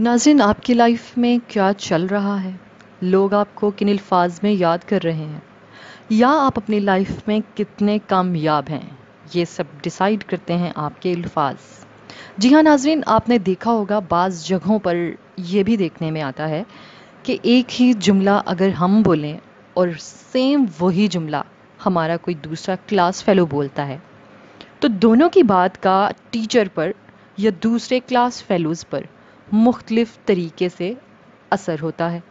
नाजिन आपकी लाइफ में क्या चल रहा है लोग आपको किन अल्फाज में याद कर रहे हैं या आप अपनी लाइफ में कितने कामयाब हैं ये सब डिसाइड करते हैं आपके अल्फाज जी हाँ नाजरीन आपने देखा होगा बाज़ जगहों पर यह भी देखने में आता है कि एक ही जुमला अगर हम बोलें और सेम वही जुमला हमारा कोई दूसरा क्लास फेलो बोलता है तो दोनों की बात का टीचर पर या दूसरे क्लास फेलोज़ पर मुख्तलिफ तरीके से असर होता है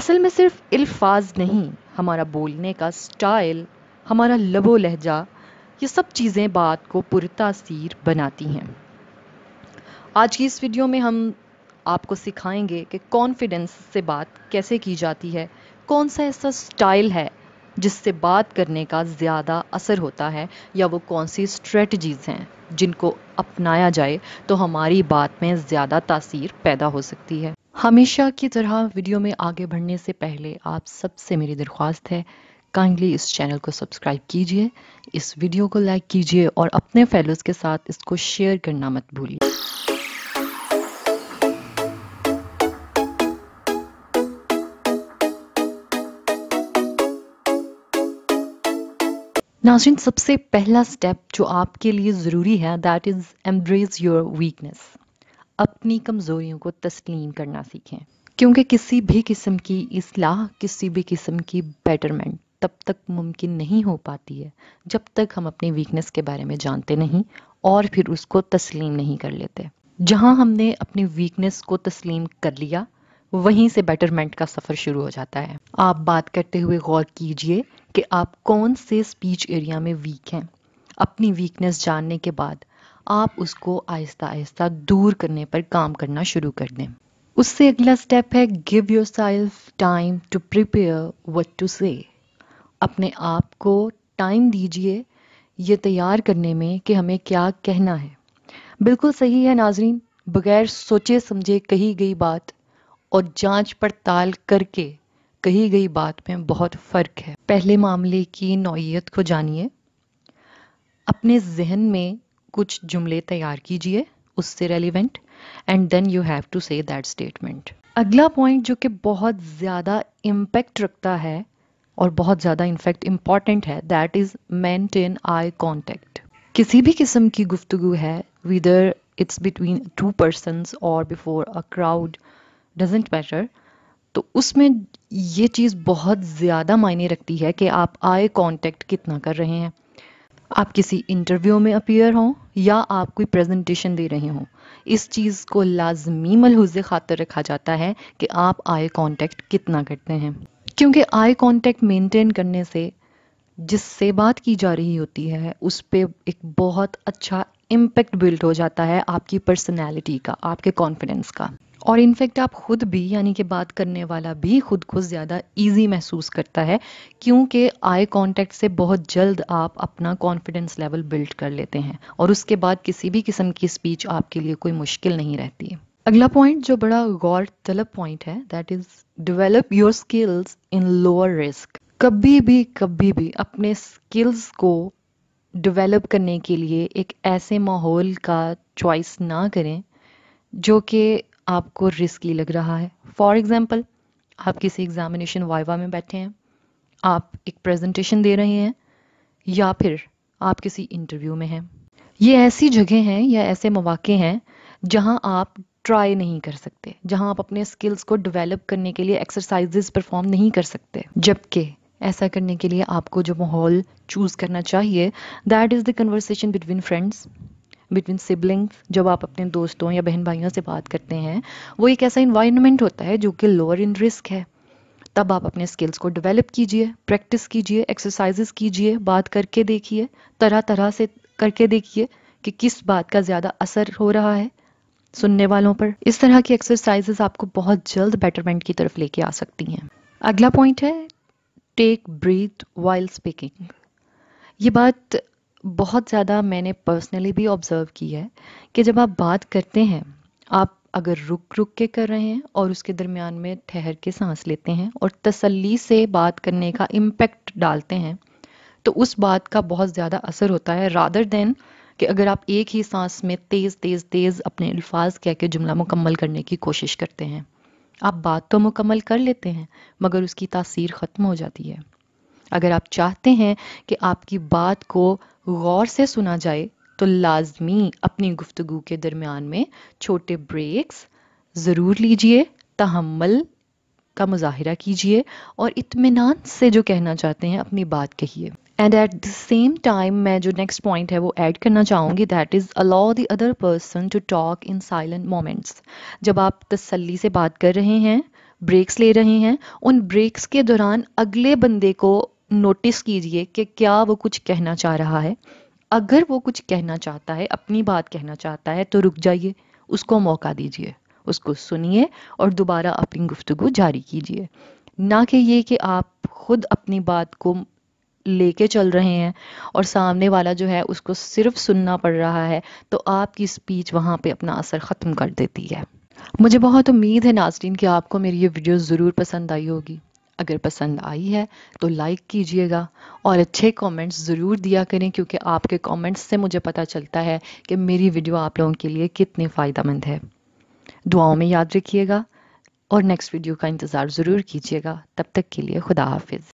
असल में सिर्फ अल्फाज नहीं हमारा बोलने का स्टाइल हमारा लबो लहजा ये सब चीज़ें बात को पुरतासीर बनाती हैं आज की इस वीडियो में हम आपको सिखाएंगे कि कॉन्फिडेंस से बात कैसे की जाती है कौन सा ऐसा स्टाइल है जिससे बात करने का ज़्यादा असर होता है या वो कौन सी स्ट्रेटजीज़ हैं जिनको अपनाया जाए तो हमारी बात में ज़्यादा तासीर पैदा हो सकती है हमेशा की तरह वीडियो में आगे बढ़ने से पहले आप सबसे मेरी दरख्वास्त है काइंडली इस चैनल को सब्सक्राइब कीजिए इस वीडियो को लाइक कीजिए और अपने फेलोज़ के साथ इसको शेयर करना मत भूलिए नाजिन सबसे पहला स्टेप जो आपके लिए ज़रूरी है that is embrace your weakness अपनी कमज़ोरियों को तस्लीम करना सीखें क्योंकि किसी भी किस्म की असलाह किसी भी किस्म की बेटरमेंट तब तक मुमकिन नहीं हो पाती है जब तक हम अपनी वीकनेस के बारे में जानते नहीं और फिर उसको तस्लीम नहीं कर लेते जहाँ हमने अपनी वीकनेस को तस्लीम कर लिया वहीं से बेटरमेंट का सफ़र शुरू हो जाता है आप बात करते हुए गौर कीजिए कि आप कौन से स्पीच एरिया में वीक हैं अपनी वीकनेस जानने के बाद आप उसको आहिस्ता आहिस्ता दूर करने पर काम करना शुरू कर दें उससे अगला स्टेप है give yourself time to prepare what to say अपने आप को टाइम दीजिए ये तैयार करने में कि हमें क्या कहना है बिल्कुल सही है नाजरीन बगैर सोचे समझे कही गई बात और जांच पड़ताल करके कही गई बात में बहुत फ़र्क है पहले मामले की नौीयत को जानिए अपने जहन में कुछ जुमले तैयार कीजिए उससे relevant and then you have to say that statement अगला पॉइंट जो कि बहुत ज़्यादा इम्पैक्ट रखता है और बहुत ज़्यादा इनफैक्ट इम्पॉर्टेंट है that is maintain eye contact किसी भी किस्म की गुफ्तु है whether it's between two persons और before a crowd doesn't matter तो उसमें ये चीज़ बहुत ज़्यादा मायने रखती है कि आप आई कांटेक्ट कितना कर रहे हैं आप किसी इंटरव्यू में अपीयर हों या आप कोई प्रेजेंटेशन दे रहे हों इस चीज़ को लाजमी मलहूज खातर रखा जाता है कि आप आई कांटेक्ट कितना करते हैं क्योंकि आई कांटेक्ट मेंटेन करने से जिससे बात की जा रही होती है उस पर एक बहुत अच्छा इम्पेक्ट बिल्ड हो जाता है आपकी पर्सनैलिटी का आपके कॉन्फिडेंस का और इनफैक्ट आप खुद भी यानी कि बात करने वाला भी खुद को ज़्यादा इजी महसूस करता है क्योंकि आई कांटेक्ट से बहुत जल्द आप अपना कॉन्फिडेंस लेवल बिल्ड कर लेते हैं और उसके बाद किसी भी किस्म की स्पीच आपके लिए कोई मुश्किल नहीं रहती है अगला पॉइंट जो बड़ा गौर तलब पॉइंट है that is develop your skills in lower risk कभी भी कभी भी अपने स्किल्स को डेवलप करने के लिए एक ऐसे माहौल का चॉइस ना करें जो कि आपको रिस्की लग रहा है फॉर एग्ज़ाम्पल आप किसी एग्ज़ामिनेशन वाइवा में बैठे हैं आप एक प्रेजेंटेशन दे रहे हैं या फिर आप किसी इंटरव्यू में हैं ये ऐसी जगह हैं या ऐसे मौाक़े हैं जहां आप ट्राई नहीं कर सकते जहां आप अपने स्किल्स को डेवलप करने के लिए एक्सरसाइजेस परफॉर्म नहीं कर सकते जबकि ऐसा करने के लिए आपको जो माहौल चूज़ करना चाहिए that is the conversation between friends between siblings जब आप अपने दोस्तों या बहन भाइयों से बात करते हैं वो एक ऐसा इन्वायरमेंट होता है जो कि लोअर इन रिस्क है तब आप अपने स्किल्स को डेवलप कीजिए प्रैक्टिस कीजिए एक्सरसाइजेस कीजिए बात करके देखिए तरह तरह से करके देखिए कि किस बात का ज़्यादा असर हो रहा है सुनने वालों पर इस तरह की एक्सरसाइजेस आपको बहुत जल्द बेटरमेंट की तरफ लेके आ सकती हैं अगला पॉइंट है टेक ब्रीथ वाइल स्पीकिंग ये बात बहुत ज़्यादा मैंने पर्सनली भी ऑब्ज़र्व की है कि जब आप बात करते हैं आप अगर रुक रुक के कर रहे हैं और उसके दरमियान में ठहर के सांस लेते हैं और तसल्ली से बात करने का इम्पेक्ट डालते हैं तो उस बात का बहुत ज़्यादा असर होता है रादर देन कि अगर आप एक ही सांस में तेज़ तेज़ तेज़ अपने अल्फाज कह के जुमला मुकम्मल करने की कोशिश करते हैं आप बात तो मुकम्मल कर लेते हैं मगर उसकी तासीर ख़त्म हो जाती है अगर आप चाहते हैं कि आपकी बात को गौर से सुना जाए तो लाजमी अपनी गुफ्तु के दरमियान में छोटे ब्रेक्स ज़रूर लीजिए तहमल का मुजाहरा कीजिए और इतमान से जो कहना चाहते हैं अपनी बात कहिए and at the same time मैं जो नेक्स्ट पॉइंट है वो ऐड करना चाहूँगी that is allow the other person to talk in silent moments जब आप तसल्ली से बात कर रहे हैं ब्रेक्स ले रहे हैं उन ब्रेक्स के दौरान अगले बंदे को नोटिस कीजिए कि क्या वो कुछ कहना चाह रहा है अगर वो कुछ कहना चाहता है अपनी बात कहना चाहता है तो रुक जाइए उसको मौका दीजिए उसको सुनिए और दोबारा अपनी गुफ्तु जारी कीजिए ना कि ये कि आप खुद अपनी बात को लेके चल रहे हैं और सामने वाला जो है उसको सिर्फ सुनना पड़ रहा है तो आपकी स्पीच वहाँ पे अपना असर ख़त्म कर देती है मुझे बहुत उम्मीद है नाजरीन कि आपको मेरी ये वीडियो ज़रूर पसंद आई होगी अगर पसंद आई है तो लाइक कीजिएगा और अच्छे कमेंट्स ज़रूर दिया करें क्योंकि आपके कमेंट्स से मुझे पता चलता है कि मेरी वीडियो आप लोगों के लिए कितनी फ़ायदेमंद है दुआओं में याद रखिएगा और नेक्स्ट वीडियो का इंतज़ार ज़रूर कीजिएगा तब तक के लिए खुदा हाफिज़